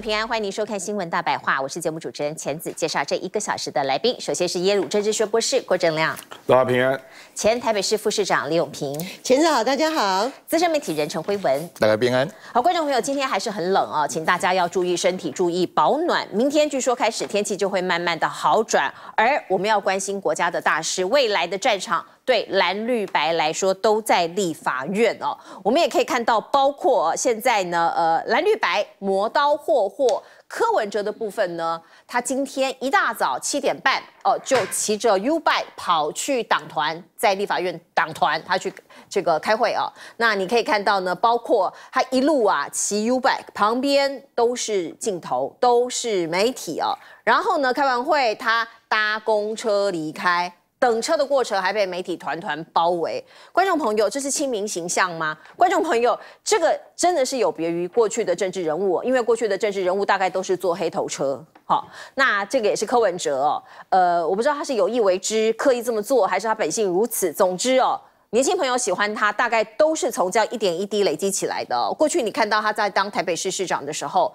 平安，欢迎您收看《新闻大白话》，我是节目主持人钱子，介绍这一个小时的来宾。首先是耶鲁政治学博士郭正亮，大家平安。前台北市副市长李永平，钱子好，大家好。资深媒体人陈辉文，大家平安。好，观众朋友，今天还是很冷哦，请大家要注意身体，注意保暖。明天据说开始天气就会慢慢的好转，而我们要关心国家的大事，未来的战场。对蓝绿白来说，都在立法院哦。我们也可以看到，包括现在呢，呃，蓝绿白磨刀霍霍，柯文哲的部分呢，他今天一大早七点半哦，就骑着 U bike 跑去党团，在立法院党团他去这个开会哦。那你可以看到呢，包括他一路啊骑 U bike 旁边都是镜头，都是媒体哦。然后呢，开完会他搭公车离开。等车的过程还被媒体团团包围，观众朋友，这是亲民形象吗？观众朋友，这个真的是有别于过去的政治人物，因为过去的政治人物大概都是坐黑头车。好，那这个也是柯文哲哦。呃，我不知道他是有意为之，刻意这么做，还是他本性如此。总之哦，年轻朋友喜欢他，大概都是从这样一点一滴累积起来的。过去你看到他在当台北市市长的时候，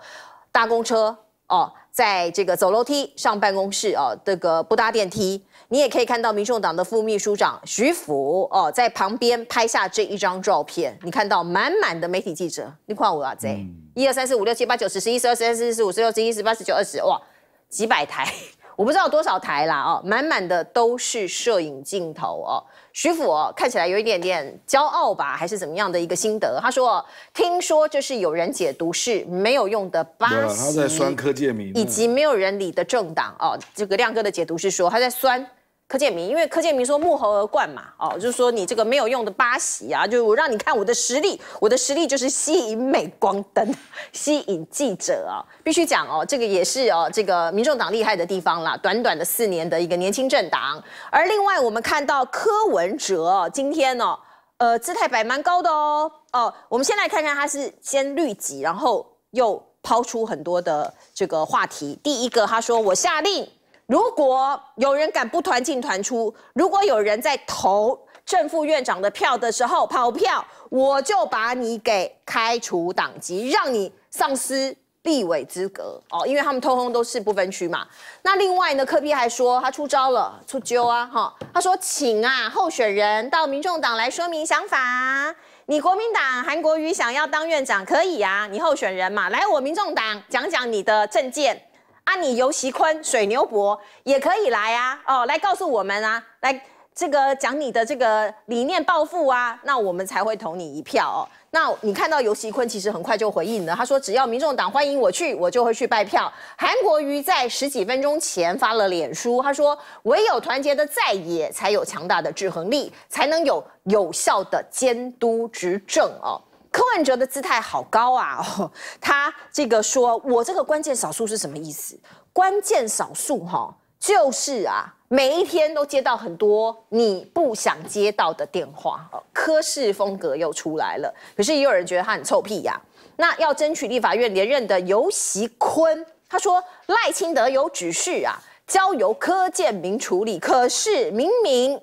搭公车。哦，在这个走楼梯上办公室哦，这个不搭电梯，你也可以看到民众党的副秘书长徐福哦，在旁边拍下这一张照片，你看到满满的媒体记者，你看我啊，这一二三四五六七八九十十一十二十三十四十五十六十七十八十九二十，哇，几百台。我不知道多少台啦，哦，满满的都是摄影镜头哦。徐府哦，看起来有一点点骄傲吧，还是怎么样的一个心得？他说，听说这是有人解读是没有用的巴西，他在酸柯建明，以及没有人理的政党哦。这个亮哥的解读是说，他在酸。柯建明，因为柯建明说“幕后而冠”嘛，哦，就是说你这个没有用的巴西啊，就我让你看我的实力，我的实力就是吸引镁光灯，吸引记者啊。必须讲哦，这个也是哦，这个民众党厉害的地方啦。短短的四年的一个年轻政党，而另外我们看到柯文哲今天哦，呃，姿态摆蛮高的哦，哦，我们先来看看他是先律己，然后又抛出很多的这个话题。第一个，他说我下令。如果有人敢不团进团出，如果有人在投正副院长的票的时候跑票，我就把你给开除党籍，让你丧失立委资格哦。因为他们通通都是不分区嘛。那另外呢，柯批还说他出招了，出揪啊哈，他说请啊候选人到民众党来说明想法。你国民党韩国瑜想要当院长可以啊，你候选人嘛，来我民众党讲讲你的政见。啊，你尤熙坤水牛伯也可以来啊，哦，来告诉我们啊，来这个讲你的这个理念抱负啊，那我们才会投你一票哦。那你看到尤熙坤其实很快就回应了，他说只要民众党欢迎我去，我就会去拜票。韩国瑜在十几分钟前发了脸书，他说唯有团结的在野才有强大的制衡力，才能有有效的监督执政哦。柯文哲的姿态好高啊！他这个说“我这个关键少数”是什么意思？关键少数哈，就是啊，每一天都接到很多你不想接到的电话。柯氏风格又出来了，可是也有人觉得他很臭屁啊。那要争取立法院连任的尤习坤，他说赖清德有指示啊，交由柯建明处理。可是明明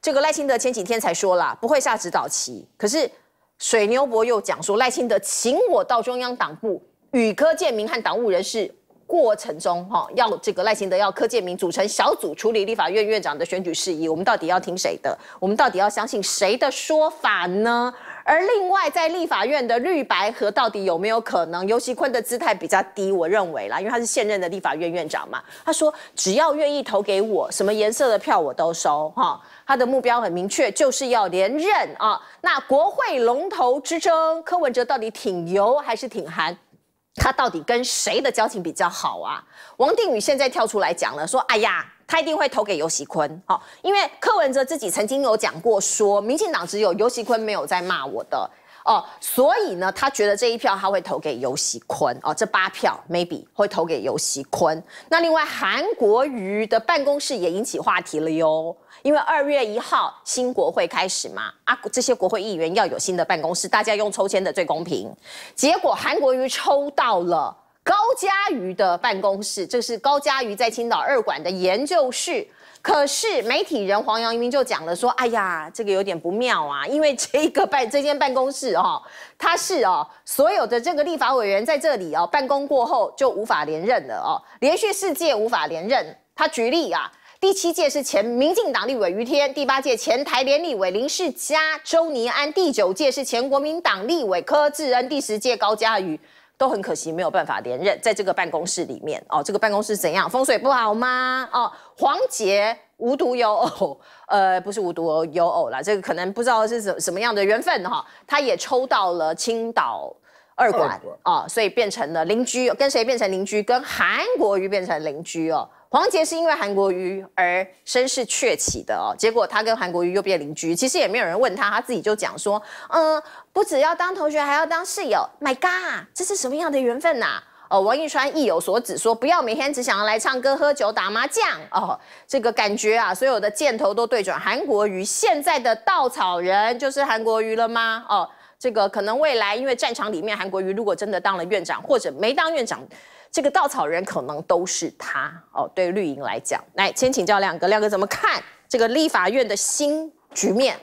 这个赖清德前几天才说了不会下指导期，可是。水牛伯又讲说，赖清德请我到中央党部与柯建明和党务人士过程中，哈，要这个赖清德要柯建明组成小组处理立法院院长的选举事宜，我们到底要听谁的？我们到底要相信谁的说法呢？而另外，在立法院的绿白河到底有没有可能？尤其坤的姿态比较低，我认为啦，因为他是现任的立法院院长嘛。他说只要愿意投给我，什么颜色的票我都收哈。他的目标很明确，就是要连任啊。那国会龙头之争，柯文哲到底挺油还是挺韩？他到底跟谁的交情比较好啊？王定宇现在跳出来讲了，说：哎呀。他一定会投给尤熙坤，哦，因为柯文哲自己曾经有讲过，说民进党只有尤熙坤没有在骂我的，哦，所以呢，他觉得这一票他会投给尤熙坤，哦，这八票 maybe 会投给尤熙坤。那另外韩国瑜的办公室也引起话题了哟，因为二月一号新国会开始嘛，啊，这些国会议员要有新的办公室，大家用抽签的最公平。结果韩国瑜抽到了。高嘉瑜的办公室，这是高嘉瑜在青岛二馆的研究室。可是媒体人黄阳明就讲了说：“哎呀，这个有点不妙啊，因为这个办这间办公室哦，它是哦所有的这个立法委员在这里哦办公过后就无法连任了哦，连续四届无法连任。他举例啊，第七届是前民进党立委于天，第八届前台联立委林世嘉、周尼安，第九届是前国民党立委柯志恩，第十届高嘉瑜。”都很可惜，没有办法连任在这个办公室里面哦。这个办公室怎样风水不好吗？哦，黄杰无独有偶，呃，不是无独有偶啦，这个可能不知道是什什么样的缘分哈。他也抽到了青岛二馆啊，所以变成了邻居跟谁变成邻居？跟韩国瑜变成邻居哦。黄杰是因为韩国瑜而声势鹊起的哦，结果他跟韩国瑜又变邻居，其实也没有人问他，他自己就讲说，嗯，不只要当同学，还要当室友。My God，这是什么样的缘分呐？哦，王一川意有所指说，不要每天只想要来唱歌、喝酒、打麻将。哦，这个感觉啊，所有的箭头都对准韩国瑜。现在的稻草人就是韩国瑜了吗？哦，这个可能未来因为战场里面韩国瑜如果真的当了院长，或者没当院长。这个稻草人可能都是他哦。对绿营来讲，来先请教亮哥，亮哥怎么看这个立法院的新局面？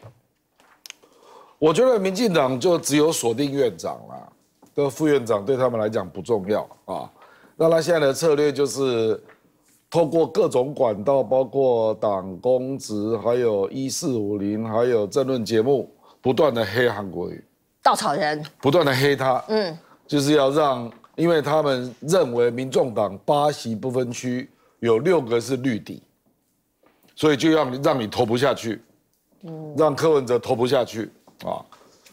我觉得民进党就只有锁定院长了，的副院长对他们来讲不重要啊。那他现在的策略就是透过各种管道，包括党公职、还有一四五零、还有政论节目，不断的黑韩国瑜、稻草人，不断的黑他，嗯，就是要让。因为他们认为民众党八席不分区有六个是绿底，所以就要让你投不下去，让柯文哲投不下去啊，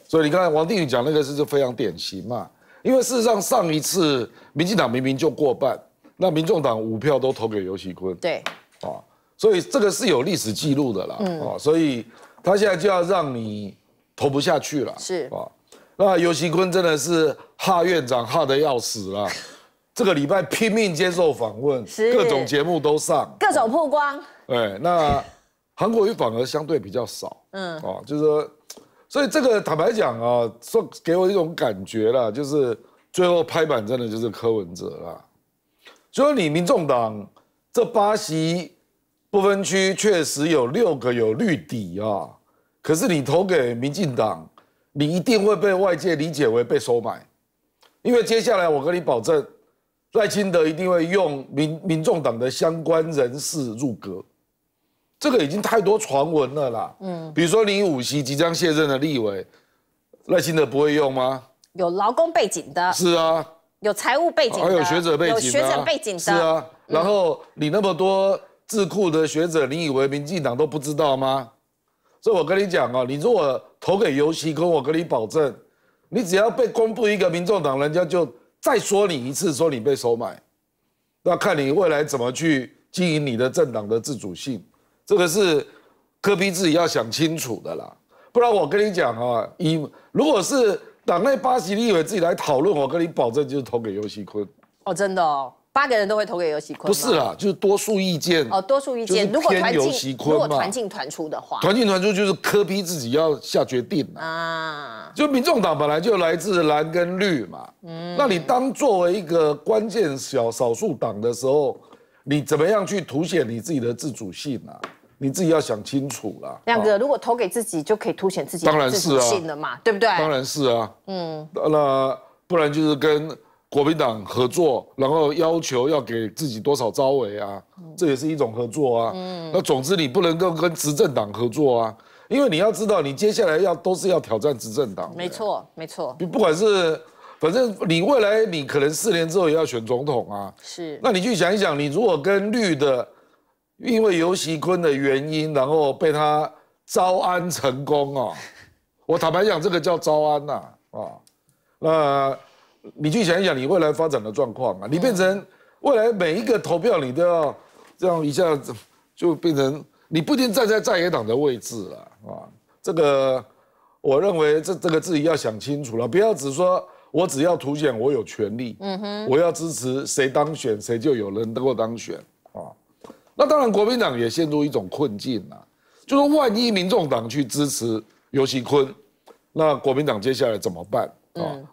所以你刚才王定宇讲那个是就非常典型嘛。因为事实上上一次民进党明明就过半，那民众党五票都投给尤绮坤，对，啊，所以这个是有历史记录的啦，啊，所以他现在就要让你投不下去了，是，啊。那尤熙坤真的是哈院长哈得要死了，这个礼拜拼命接受访问，各种节目都上，各种曝光。对，那韩国瑜反而相对比较少，嗯，哦，就是说，所以这个坦白讲啊，说给我一种感觉啦，就是最后拍板真的就是柯文哲啦。所以你民众党这八席不分区确实有六个有绿底啊，可是你投给民进党。你一定会被外界理解为被收买，因为接下来我跟你保证，赖清德一定会用民民众党的相关人士入阁，这个已经太多传闻了啦。嗯，比如说你五席即将卸任的立委，赖清德不会用吗？有劳工背景的。是啊，有财务背景的，还有学者背景的。有学者背景的。是啊，然后你那么多智库的学者，你以为民进党都不知道吗？所以我跟你讲啊，你如果投给尤熙坤，我跟你保证，你只要被公布一个民众党，人家就再说你一次，说你被收买。那看你未来怎么去经营你的政党的自主性，这个是柯比自己要想清楚的啦。不然我跟你讲啊，一如果是党内八席立委自己来讨论，我跟你保证就是投给尤熙坤。哦，真的哦。八个人都会投给游戏坤不是啦，就是多数意见。哦，多数意见，如果团进团进团出的话，团进团出就是科批自己要下决定啊，就民众党本来就来自蓝跟绿嘛，嗯，那你当作为一个关键小少数党的时候，你怎么样去凸显你自己的自主性啊？你自己要想清楚啦，亮哥，如果投给自己就可以凸显自己，当然是啊，对不对？当然是啊，嗯，那不然就是跟。国民党合作，然后要求要给自己多少招委啊？这也是一种合作啊。嗯，那总之你不能够跟执政党合作啊，因为你要知道，你接下来要都是要挑战执政党。没错，没错。不不管是，反正你未来你可能四年之后也要选总统啊。是。那你去想一想，你如果跟绿的，因为尤习坤的原因，然后被他招安成功啊，我坦白讲，这个叫招安呐啊，那。你去想一想，你未来发展的状况啊，你变成未来每一个投票，你都要这样一下子就变成你不一定站在在野党的位置了啊！这个我认为这这个自己要想清楚了，不要只说我只要凸显我有权利，嗯哼，我要支持谁当选，谁就有人能够当选啊！那当然，国民党也陷入一种困境啊，就说万一民众党去支持尤其坤，那国民党接下来怎么办？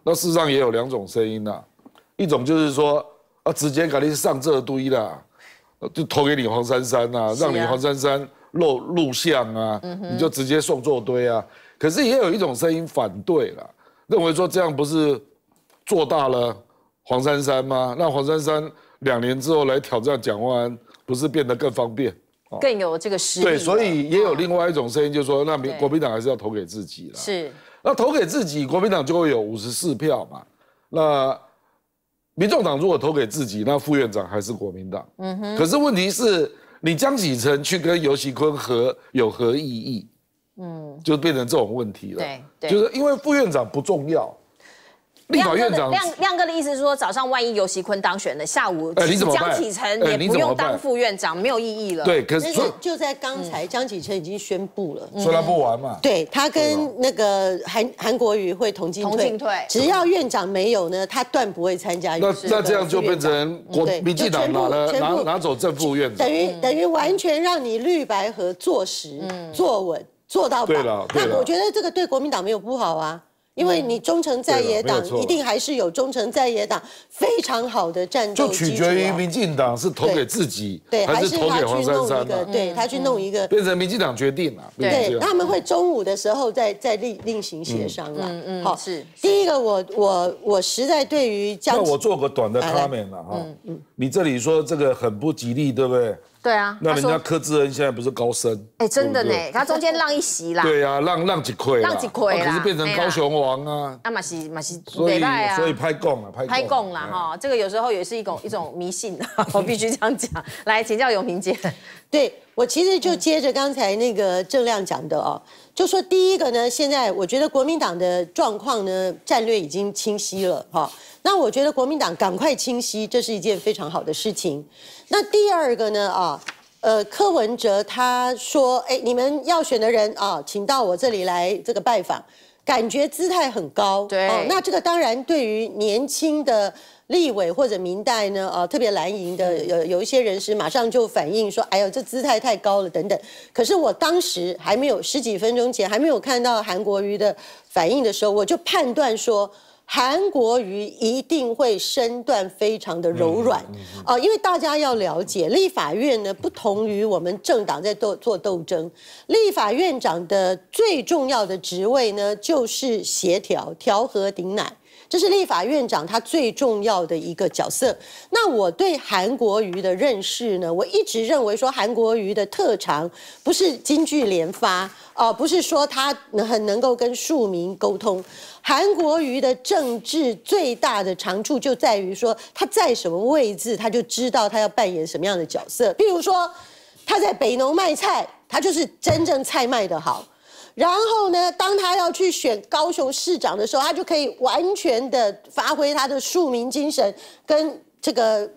那事实上也有两种声音呐，一种就是说啊，直接肯定上这堆啦，就投给你黄珊珊啊，让你黄珊珊露录像啊，你就直接送做堆啊。可是也有一种声音反对了，认为说这样不是做大了黄珊珊吗？那黄珊珊两年之后来挑战蒋万安，不是变得更方便，更有这个实力？对，所以也有另外一种声音，就是说那民国民党还是要投给自己了。是。那投给自己，国民党就会有五十四票嘛。那民众党如果投给自己，那副院长还是国民党。嗯哼。可是问题是你江启臣去跟尤细坤合有何意义？嗯，就变成这种问题了。对，就是因为副院长不重要。亮院长，亮亮哥的意思是说，早上万一尤熙坤当选了，下午江启澄也不用当副院长，没有意义了。对，可是就在刚才，江启澄已经宣布了，说他不玩嘛。对他跟那个韩韩国瑜会同进同进退，只要院长没有呢，他断不会参加。那那这样就变成国民党拿了拿拿走正副院长，等于等于完全让你绿白合作实坐稳做到板。那我觉得这个对国民党没有不好啊。因为你忠诚在野党一定还是有忠诚在野党非常好的战斗，就取决于民进党是投给自己，还是投给黄珊珊？对他去弄一个，变成民进党决定了。对，他们会中午的时候再再另另行协商了。嗯嗯，好是第一个，我我我实在对于那我做个短的 comment 了哈，嗯嗯，你这里说这个很不吉利，对不对？对啊，那人家柯志恩现在不是高升？哎，真的呢，他中间浪一席啦。对啊，浪浪几亏，浪几亏可是变成高雄王啊。阿马西马西，所以所以拍供啊，拍拍供啦哈，这个有时候也是一种一种迷信，我必须这样讲。来，请教永平姐，对我其实就接着刚才那个郑亮讲的哦。就说第一个呢，现在我觉得国民党的状况呢，战略已经清晰了哈。那我觉得国民党赶快清晰，这是一件非常好的事情。那第二个呢啊，呃，柯文哲他说：“哎，你们要选的人啊，请到我这里来这个拜访。”感觉姿态很高。对。那这个当然对于年轻的。立委或者明代呢？呃，特别蓝营的有有一些人士马上就反映说：“哎呦，这姿态太高了，等等。”可是我当时还没有十几分钟前还没有看到韩国瑜的反应的时候，我就判断说韩国瑜一定会身段非常的柔软啊，因为大家要了解，立法院呢不同于我们政党在斗做斗争，立法院长的最重要的职位呢就是协调调和顶奶。这是立法院长他最重要的一个角色。那我对韩国瑜的认识呢？我一直认为说韩国瑜的特长不是金句连发呃，不是说他很能够跟庶民沟通。韩国瑜的政治最大的长处就在于说他在什么位置，他就知道他要扮演什么样的角色。譬如说他在北农卖菜，他就是真正菜卖的好。然后呢，当他要去选高雄市长的时候，他就可以完全的发挥他的庶民精神，跟这个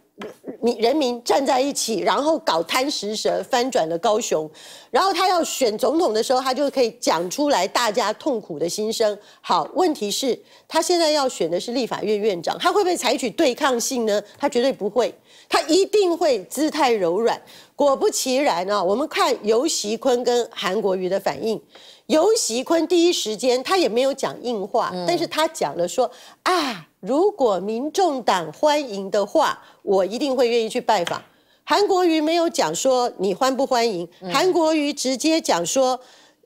民人民站在一起，然后搞贪食蛇翻转了高雄。然后他要选总统的时候，他就可以讲出来大家痛苦的心声。好，问题是，他现在要选的是立法院院长，他会不会采取对抗性呢？他绝对不会，他一定会姿态柔软。果不其然啊，我们看尤习坤跟韩国瑜的反应。尤习坤第一时间，他也没有讲硬话，但是他讲了说啊，如果民众党欢迎的话，我一定会愿意去拜访。韩国瑜没有讲说你欢不欢迎，韩国瑜直接讲说，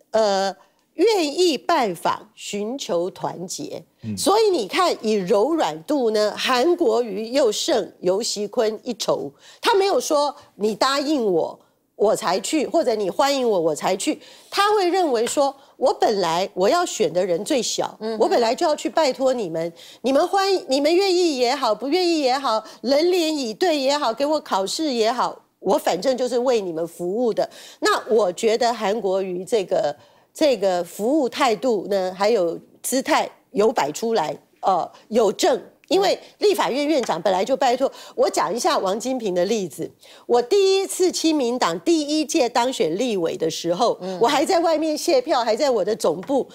呃，愿意拜访，寻求团结。所以你看，以柔软度呢，韩国瑜又胜尤习坤一筹，他没有说你答应我。我才去，或者你欢迎我，我才去。他会认为说，我本来我要选的人最小，我本来就要去拜托你们，你们欢，你们愿意也好，不愿意也好，冷脸以对也好，给我考试也好，我反正就是为你们服务的。那我觉得韩国瑜这个这个服务态度呢，还有姿态有摆出来，呃，有正。因为立法院院长本来就拜托我讲一下王金平的例子。我第一次亲民党第一届当选立委的时候，我还在外面卸票，还在我的总部。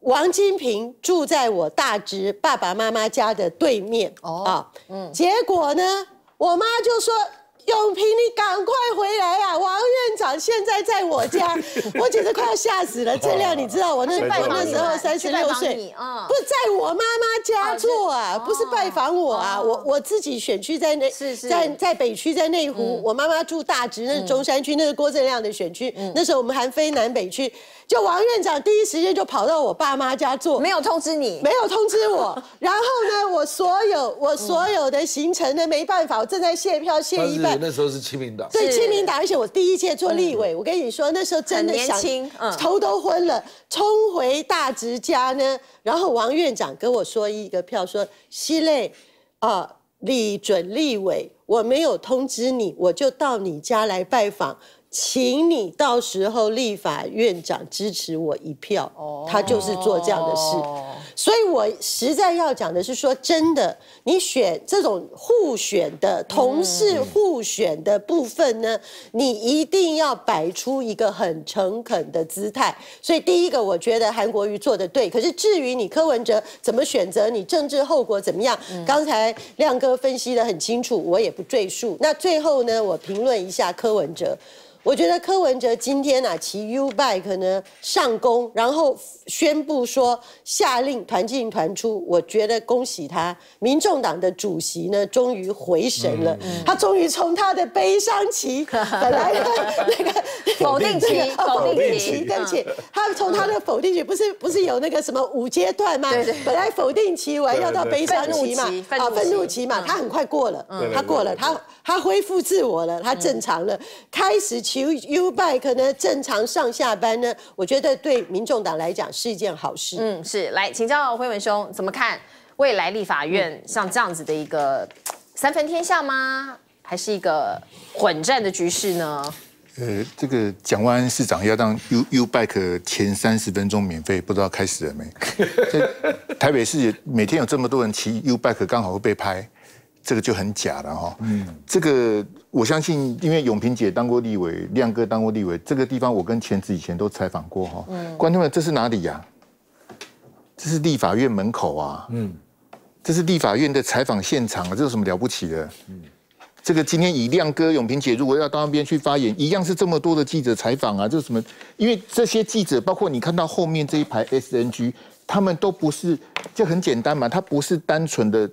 王金平住在我大侄爸爸妈妈家的对面。哦，啊，嗯，结果呢，我妈就说。永平，你赶快回来啊！王院长现在在我家，我简直快要吓死了。正亮，你知道我那 我那时候三十六岁，不在我妈妈家做啊，不是拜访我啊，我我自己选区在那，在在北区在内湖，我妈妈住大直，那是中山区，那是郭正亮的选区，那时候我们还分南北区。就王院长第一时间就跑到我爸妈家做，没有通知你，没有通知我。然后呢，我所有我所有的行程呢，没办法，我正在卸票卸一半。那时候是明民党，对清明党，而且我第一届做立委，我跟你说那时候真的想，头都昏了，冲回大直家呢。然后王院长跟我说一个票，说西内啊，立准立委，我没有通知你，我就到你家来拜访。请你到时候立法院长支持我一票，他就是做这样的事，所以我实在要讲的是说，真的，你选这种互选的同事互选的部分呢，你一定要摆出一个很诚恳的姿态。所以第一个，我觉得韩国瑜做的对，可是至于你柯文哲怎么选择，你政治后果怎么样，刚才亮哥分析的很清楚，我也不赘述。那最后呢，我评论一下柯文哲。我觉得柯文哲今天啊骑 U bike 呢上攻，然后宣布说下令团进团出。我觉得恭喜他，民众党的主席呢终于回神了。他终于从他的悲伤期，本来那个否定期，否定期，对不起，他从他的否定期不是不是有那个什么五阶段吗？本来否定期我要到悲伤期嘛，啊愤怒期嘛，他很快过了，他过了，他他恢复自我了，他正常了，开始。骑 U bike 呢，正常上下班呢，我觉得对民众党来讲是一件好事。嗯，是，来请教辉文兄怎么看未来立法院像这样子的一个三分天下吗？还是一个混战的局势呢？呃，这个蒋万安市长要让 U U bike 前三十分钟免费，不知道开始了没？台北市每天有这么多人骑 U bike，刚好会被拍。这个就很假了哈，嗯，这个我相信，因为永平姐当过立委，亮哥当过立委，这个地方我跟前子以前都采访过哈，观众们这是哪里呀？这是立法院门口啊，嗯，这是立法院的采访现场啊，这有什么了不起的？嗯，这个今天以亮哥、永平姐如果要到那边去发言，一样是这么多的记者采访啊，这什么？因为这些记者，包括你看到后面这一排 SNG，他们都不是，就很简单嘛，他不是单纯的。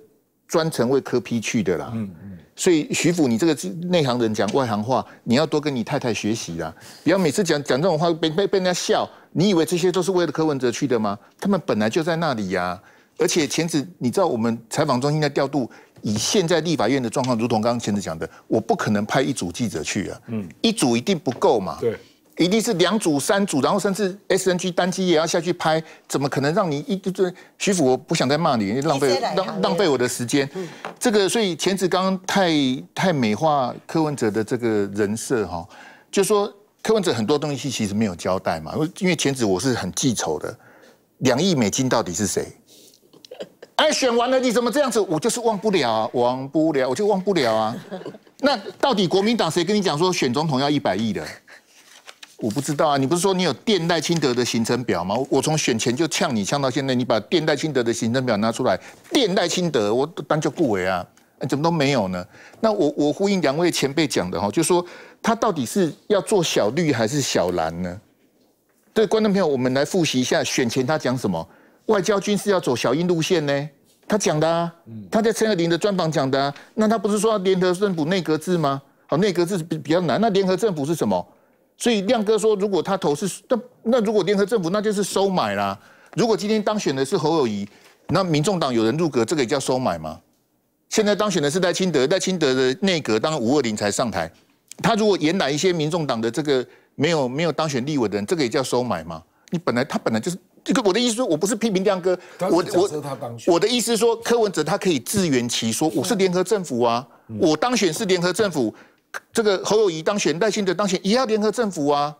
专程为柯批去的啦，嗯嗯，所以徐府，你这个内行人讲外行话，你要多跟你太太学习啦，不要每次讲讲这种话被被被人家笑。你以为这些都是为了柯文哲去的吗？他们本来就在那里呀，而且前子，你知道我们采访中心的调度，以现在立法院的状况，如同刚刚前子讲的，我不可能派一组记者去啊，嗯，一组一定不够嘛，对。一定是两组、三组，然后甚至 S N G 单机也要下去拍，怎么可能让你一直就徐福？我不想再骂你，你浪费浪浪费我的时间。这个，所以前志刚太太美化柯文哲的这个人设哈，就说柯文哲很多东西其实没有交代嘛，因为因为我是很记仇的，两亿美金到底是谁？哎，选完了你怎么这样子？我就是忘不了，忘不了，我就忘不了啊。那到底国民党谁跟你讲说选总统要一百亿的？我不知道啊，你不是说你有电代清德的行程表吗？我从选前就呛你呛到现在，你把电代清德的行程表拿出来，电代清德，我当就顾为啊，怎么都没有呢？那我我呼应两位前辈讲的哈，就说他到底是要做小绿还是小蓝呢？对，观众朋友，我们来复习一下选前他讲什么，外交军事要走小英路线呢？他讲的啊，他在陈和林的专访讲的，啊，那他不是说联合政府内阁制吗？好，内阁制比比较难，那联合政府是什么？所以亮哥说，如果他投是那那如果联合政府，那就是收买啦。如果今天当选的是侯友谊，那民众党有人入阁，这个也叫收买吗？现在当选的是戴清德，戴清德的内阁，当五二零才上台。他如果延打一些民众党的这个没有没有当选立委的人，这个也叫收买吗？你本来他本来就是这个，我的意思说，我不是批评亮哥，我我我的意思说柯文哲他可以自圆其说，我是联合政府啊，我当选是联合政府。这个侯友谊当选，赖幸德当选，也要联合政府啊，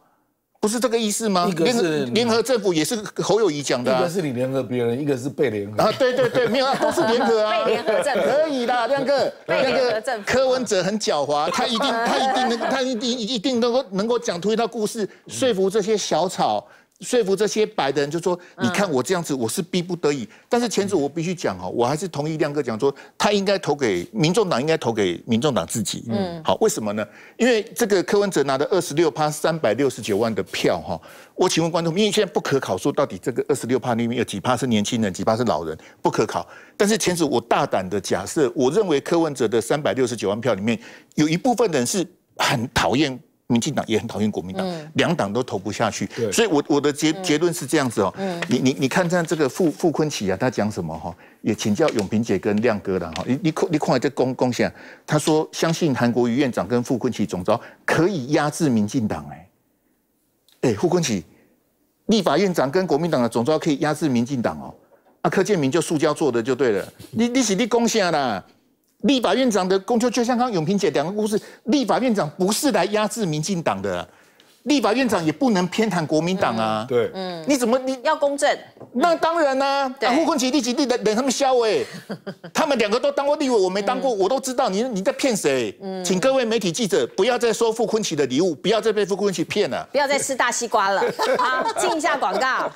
不是这个意思吗？联联合政府，也是侯友谊讲的啊。一个是你联合别人，一个是被联合啊。对对对，没有，都是联合啊。被联合政府可以的，亮哥。被联柯文哲很狡猾，他一定，他一定能，他一定一定都能够能够讲出一套故事，说服这些小草。说服这些白的人就说：“你看我这样子，我是逼不得已。但是前者我必须讲哦，我还是同意亮哥讲说，他应该投给民众党，应该投给民众党自己。嗯，好，为什么呢？因为这个柯文哲拿的二十六趴三百六十九万的票哈，我请问观众，因为现在不可考说到底这个二十六趴里面有几趴是年轻人，几趴是老人，不可考。但是前者我大胆的假设，我认为柯文哲的三百六十九万票里面有一部分人是很讨厌。”民进党也很讨厌国民党，两党都投不下去，所以我我的结结论是这样子哦，你你你看，像这个傅傅昆萁啊，他讲什么哈，也请教永平姐跟亮哥了哈，你你你看这公公下，他说相信韩国瑜院长跟傅昆萁总召可以压制民进党哎，哎傅昆萁，立法院长跟国民党的总召可以压制民进党哦，啊柯建明就塑胶做的就对了，你你是你公下啦。立法院长的公秋就像刚永平姐两个故事，立法院长不是来压制民进党的，立法院长也不能偏袒国民党啊。对，嗯，你怎么你要公正？那当然啦，傅坤萁、立即立等他们削哎，他们两个都当过立委，我没当过，我都知道。你你在骗谁？请各位媒体记者不要再收傅坤琪的礼物，不要再被傅坤琪骗了，不要再吃大西瓜了。好，进一下广告。